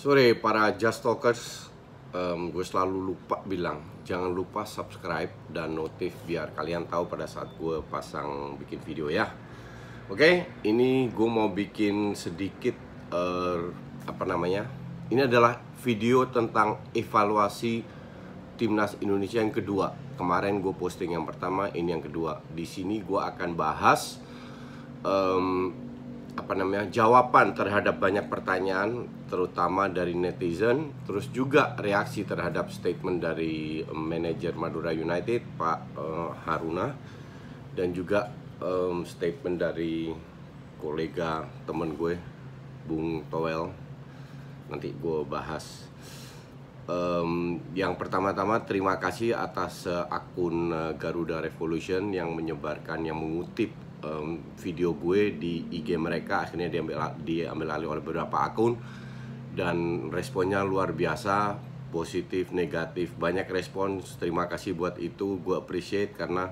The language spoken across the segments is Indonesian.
Sore para Just Talkers, um, gue selalu lupa bilang jangan lupa subscribe dan notif biar kalian tahu pada saat gue pasang bikin video ya. Oke, okay, ini gue mau bikin sedikit uh, apa namanya? Ini adalah video tentang evaluasi timnas Indonesia yang kedua. Kemarin gue posting yang pertama, ini yang kedua. Di sini gue akan bahas um, apa namanya jawaban terhadap banyak pertanyaan terutama dari netizen terus juga reaksi terhadap statement dari eh, manajer Madura United Pak uh, Haruna dan juga um, statement dari kolega temen gue Bung Toel nanti gue bahas um, yang pertama-tama terima kasih atas uh, akun uh, Garuda Revolution yang menyebarkan yang mengutip um, video gue di IG mereka akhirnya diambil diambil alih oleh beberapa akun dan responnya luar biasa positif negatif banyak respons terima kasih buat itu gue appreciate karena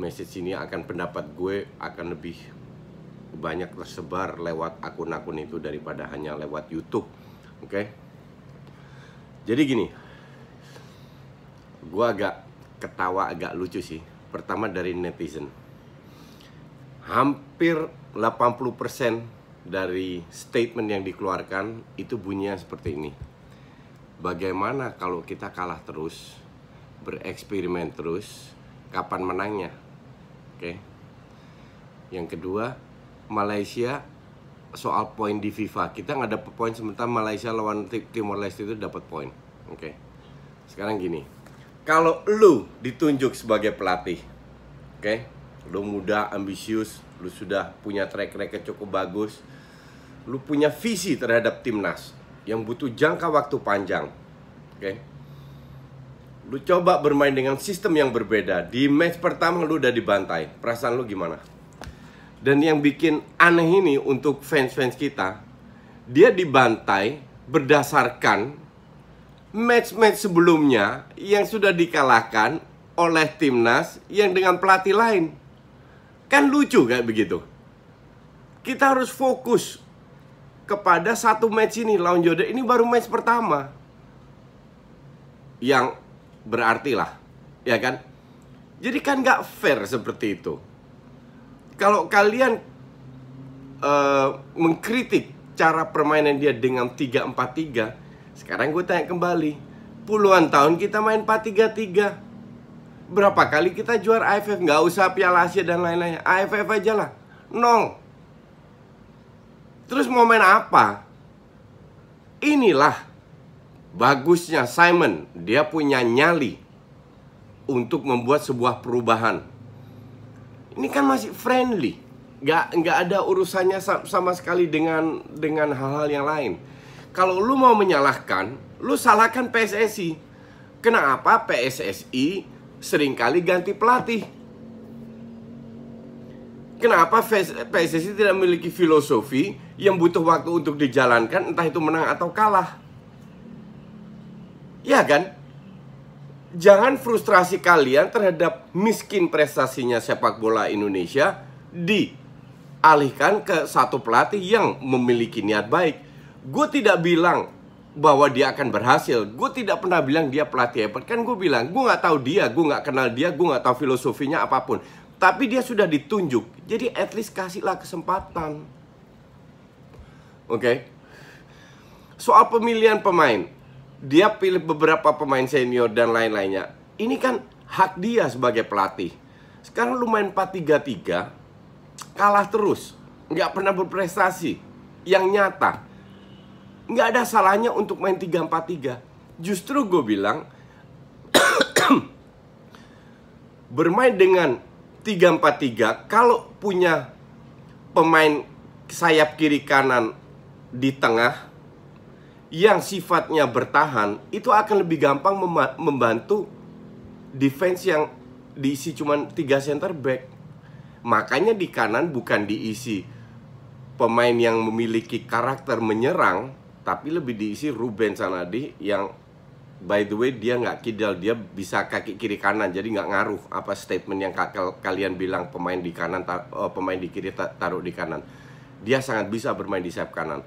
message ini akan pendapat gue akan lebih banyak tersebar lewat akun-akun itu daripada hanya lewat YouTube oke okay? jadi gini gue agak ketawa agak lucu sih pertama dari netizen hampir 80% dari statement yang dikeluarkan itu bunyinya seperti ini. Bagaimana kalau kita kalah terus, bereksperimen terus, kapan menangnya? Oke. Yang kedua, Malaysia soal poin di FIFA. Kita nggak dapat poin sementara Malaysia lawan Timor Leste itu dapat poin. Oke. Sekarang gini. Kalau lu ditunjuk sebagai pelatih, oke? Okay? lu muda ambisius lu sudah punya track record cukup bagus lu punya visi terhadap timnas yang butuh jangka waktu panjang oke okay? lu coba bermain dengan sistem yang berbeda di match pertama lu udah dibantai perasaan lu gimana dan yang bikin aneh ini untuk fans-fans kita dia dibantai berdasarkan match-match sebelumnya yang sudah dikalahkan oleh timnas yang dengan pelatih lain. Kan lucu kayak begitu. Kita harus fokus kepada satu match ini lawan Jordan. Ini baru match pertama. Yang berarti lah, ya kan? Jadi kan gak fair seperti itu. Kalau kalian uh, mengkritik cara permainan dia dengan 3-4-3, sekarang gue tanya kembali, puluhan tahun kita main 4-3-3 berapa kali kita juara AFF nggak usah Piala Asia dan lain-lainnya AFF aja lah nol terus mau main apa inilah bagusnya Simon dia punya nyali untuk membuat sebuah perubahan ini kan masih friendly nggak nggak ada urusannya sama sekali dengan dengan hal-hal yang lain kalau lu mau menyalahkan lu salahkan PSSI kenapa PSSI seringkali ganti pelatih. Kenapa PSSI tidak memiliki filosofi yang butuh waktu untuk dijalankan, entah itu menang atau kalah? Ya kan? Jangan frustrasi kalian terhadap miskin prestasinya sepak bola Indonesia dialihkan ke satu pelatih yang memiliki niat baik. Gue tidak bilang bahwa dia akan berhasil. Gue tidak pernah bilang dia pelatih hebat. Kan gue bilang, gue gak tahu dia, gue gak kenal dia, gue gak tahu filosofinya apapun. Tapi dia sudah ditunjuk. Jadi at least kasihlah kesempatan. Oke. Okay? Soal pemilihan pemain. Dia pilih beberapa pemain senior dan lain-lainnya. Ini kan hak dia sebagai pelatih. Sekarang lu main 4-3-3, kalah terus. Gak pernah berprestasi. Yang nyata nggak ada salahnya untuk main 3-4-3. Justru gue bilang bermain dengan 3-4-3 kalau punya pemain sayap kiri kanan di tengah yang sifatnya bertahan itu akan lebih gampang membantu defense yang diisi cuman 3 center back. Makanya di kanan bukan diisi pemain yang memiliki karakter menyerang tapi lebih diisi Ruben Sanadi yang by the way dia nggak kidal dia bisa kaki kiri kanan jadi nggak ngaruh apa statement yang kalian bilang pemain di kanan eh, pemain di kiri taruh di kanan dia sangat bisa bermain di sayap kanan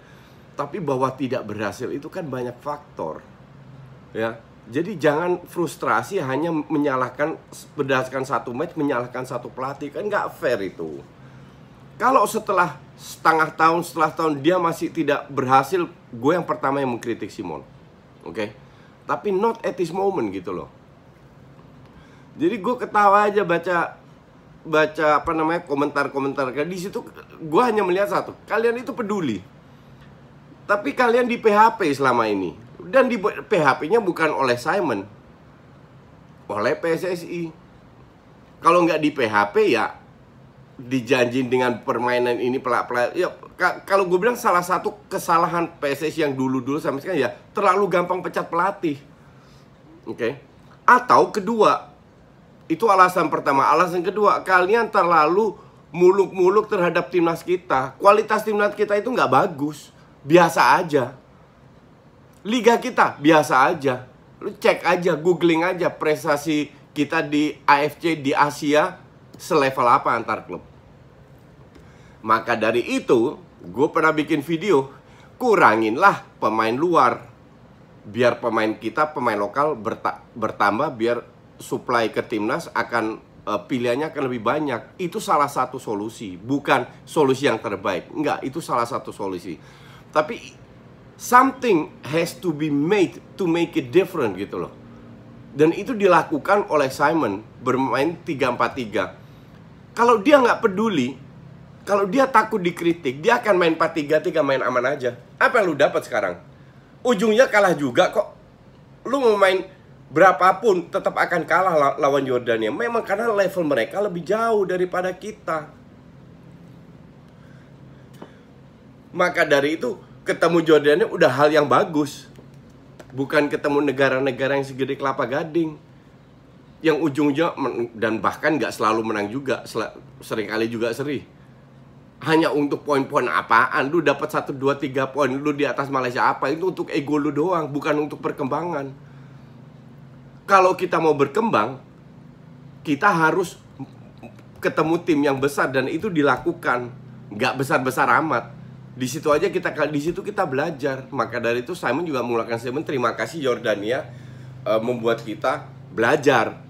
tapi bahwa tidak berhasil itu kan banyak faktor ya jadi jangan frustrasi hanya menyalahkan berdasarkan satu match menyalahkan satu pelatih kan nggak fair itu kalau setelah setengah tahun setelah tahun dia masih tidak berhasil, gue yang pertama yang mengkritik Simon. Oke. Okay? Tapi not at this moment gitu loh. Jadi gue ketawa aja baca baca apa namanya komentar-komentar. Di situ gue hanya melihat satu, kalian itu peduli. Tapi kalian di PHP selama ini dan di PHP-nya bukan oleh Simon, oleh PSSI. Kalau nggak di PHP ya dijanjin dengan permainan ini pelak pelak ya kalau gue bilang salah satu kesalahan PSSI yang dulu dulu sama sekarang ya terlalu gampang pecat pelatih oke okay? atau kedua itu alasan pertama alasan kedua kalian terlalu muluk-muluk terhadap timnas kita kualitas timnas kita itu nggak bagus biasa aja liga kita biasa aja lu cek aja googling aja prestasi kita di AFC di Asia selevel apa antar klub. Maka dari itu, gue pernah bikin video, kuranginlah pemain luar. Biar pemain kita, pemain lokal bertambah, biar supply ke timnas akan uh, pilihannya akan lebih banyak. Itu salah satu solusi, bukan solusi yang terbaik. Enggak, itu salah satu solusi. Tapi something has to be made to make it different gitu loh. Dan itu dilakukan oleh Simon bermain 343 kalau dia nggak peduli, kalau dia takut dikritik, dia akan main 4-3-3 main aman aja. Apa yang lu dapat sekarang? Ujungnya kalah juga kok. Lu mau main berapapun tetap akan kalah lawan Jordania. Memang karena level mereka lebih jauh daripada kita. Maka dari itu ketemu Jordania udah hal yang bagus. Bukan ketemu negara-negara yang segede kelapa gading yang ujungnya dan bahkan nggak selalu menang juga sel kali juga seri hanya untuk poin-poin apaan lu dapat satu dua tiga poin lu di atas Malaysia apa itu untuk ego lu doang bukan untuk perkembangan kalau kita mau berkembang kita harus ketemu tim yang besar dan itu dilakukan nggak besar-besar amat di situ aja kita di situ kita belajar maka dari itu Simon juga mengeluarkan Simon, terima kasih Jordania eh, membuat kita belajar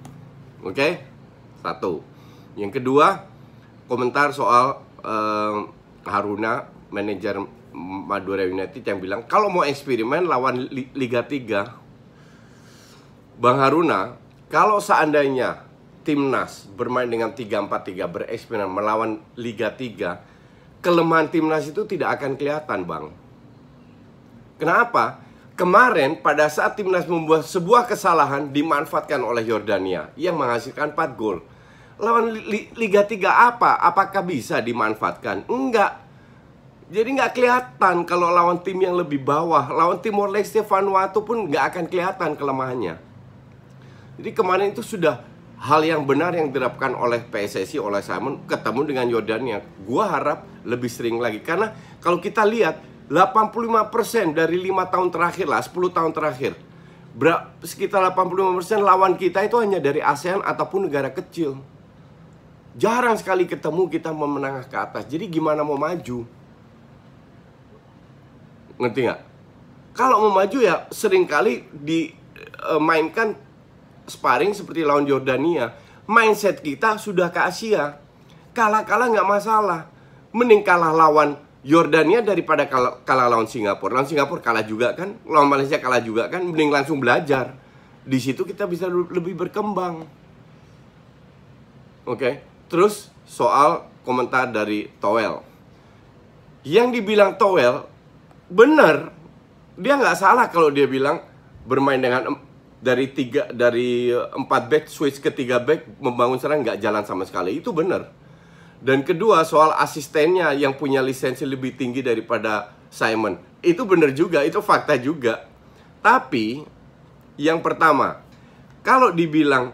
Oke? Okay? Satu. Yang kedua, komentar soal uh, Haruna manajer Madura United yang bilang kalau mau eksperimen lawan Liga 3 Bang Haruna, kalau seandainya timnas bermain dengan 3-4-3 bereksperimen melawan Liga 3, kelemahan timnas itu tidak akan kelihatan, Bang. Kenapa? kemarin pada saat timnas membuat sebuah kesalahan dimanfaatkan oleh Yordania yang menghasilkan 4 gol. Lawan Liga 3 apa? Apakah bisa dimanfaatkan? Enggak. Jadi nggak kelihatan kalau lawan tim yang lebih bawah, lawan Timor Leste Vanuatu pun nggak akan kelihatan kelemahannya. Jadi kemarin itu sudah hal yang benar yang diterapkan oleh PSSI oleh Simon ketemu dengan Yordania. Gua harap lebih sering lagi karena kalau kita lihat 85% dari 5 tahun terakhir lah, 10 tahun terakhir. sekitar 85% lawan kita itu hanya dari ASEAN ataupun negara kecil. Jarang sekali ketemu kita memenangah ke atas. Jadi gimana mau maju? Ngerti nggak? Kalau mau maju ya seringkali dimainkan eh, sparring seperti lawan Jordania. Mindset kita sudah ke Asia. Kalah-kalah nggak masalah. Mending kalah lawan Yordania daripada kalah, kalah lawan Singapura. Lawan Singapura kalah juga kan, lawan Malaysia kalah juga kan, mending langsung belajar. Di situ kita bisa lebih berkembang. Oke, okay? terus soal komentar dari Toel. Yang dibilang Toel, benar. Dia nggak salah kalau dia bilang bermain dengan dari tiga dari eh, empat back switch ke tiga back membangun serang nggak jalan sama sekali itu benar dan kedua soal asistennya yang punya lisensi lebih tinggi daripada Simon. Itu benar juga, itu fakta juga. Tapi yang pertama, kalau dibilang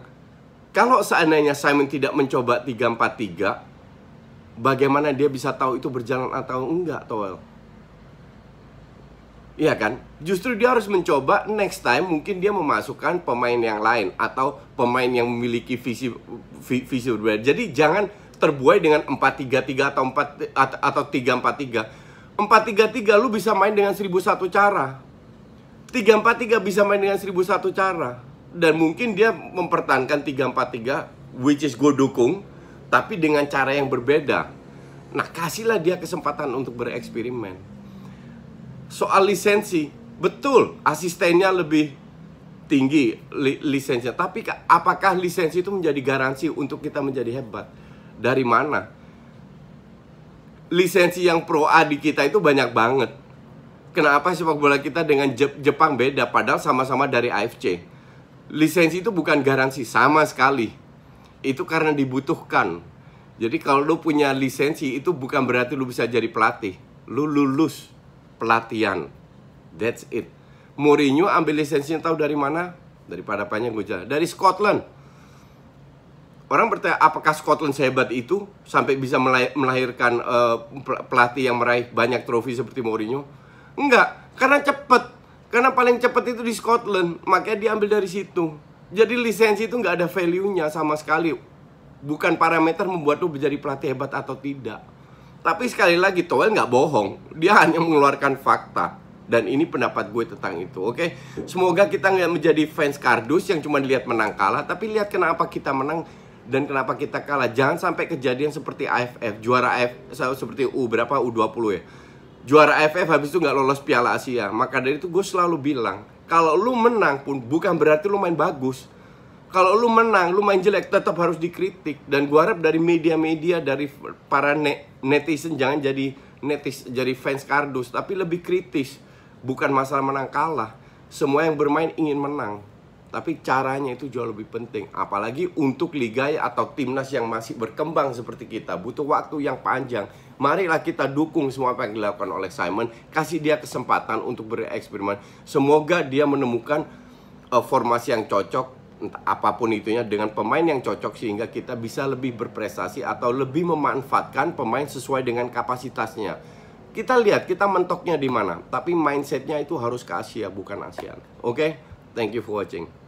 kalau seandainya Simon tidak mencoba 343, bagaimana dia bisa tahu itu berjalan atau enggak, Toel? Iya kan? Justru dia harus mencoba next time mungkin dia memasukkan pemain yang lain atau pemain yang memiliki visi visi berbeda. Jadi jangan terbuai dengan 433 atau 4 atau 343. 433 lu bisa main dengan 1001 cara. 343 bisa main dengan 1001 cara dan mungkin dia mempertahankan 343 which is gue dukung tapi dengan cara yang berbeda. Nah, kasihlah dia kesempatan untuk bereksperimen. Soal lisensi, betul asistennya lebih tinggi li lisensinya, tapi apakah lisensi itu menjadi garansi untuk kita menjadi hebat? dari mana? Lisensi yang Pro A di kita itu banyak banget. Kenapa sepak bola kita dengan Jepang beda padahal sama-sama dari AFC? Lisensi itu bukan garansi sama sekali. Itu karena dibutuhkan. Jadi kalau lu punya lisensi itu bukan berarti lu bisa jadi pelatih. Lu lulus pelatihan. That's it. Mourinho ambil lisensinya tahu dari mana? Dari panjang gue jalan. Dari Scotland orang bertanya apakah Scotland sehebat itu sampai bisa melahirkan uh, pelatih yang meraih banyak trofi seperti Mourinho? Enggak, karena cepet, Karena paling cepet itu di Scotland, makanya diambil dari situ. Jadi lisensi itu nggak ada value-nya sama sekali. Bukan parameter membuat lu menjadi pelatih hebat atau tidak. Tapi sekali lagi Toel nggak bohong, dia hanya mengeluarkan fakta. Dan ini pendapat gue tentang itu, oke? Okay? Semoga kita nggak menjadi fans kardus yang cuma lihat menang kalah, tapi lihat kenapa kita menang dan kenapa kita kalah. Jangan sampai kejadian seperti AFF, juara AFF seperti U berapa U20 ya. Juara AFF habis itu nggak lolos Piala Asia. Maka dari itu gue selalu bilang, kalau lu menang pun bukan berarti lu main bagus. Kalau lu menang, lu main jelek tetap harus dikritik dan gua harap dari media-media dari para net netizen jangan jadi netis jadi fans kardus tapi lebih kritis bukan masalah menang kalah. Semua yang bermain ingin menang tapi caranya itu jauh lebih penting apalagi untuk liga atau timnas yang masih berkembang seperti kita butuh waktu yang panjang marilah kita dukung semua apa yang dilakukan oleh Simon kasih dia kesempatan untuk bereksperimen semoga dia menemukan uh, formasi yang cocok entah apapun itunya dengan pemain yang cocok sehingga kita bisa lebih berprestasi atau lebih memanfaatkan pemain sesuai dengan kapasitasnya. Kita lihat kita mentoknya di mana, tapi mindsetnya itu harus ke Asia bukan ASEAN. Oke, okay? thank you for watching.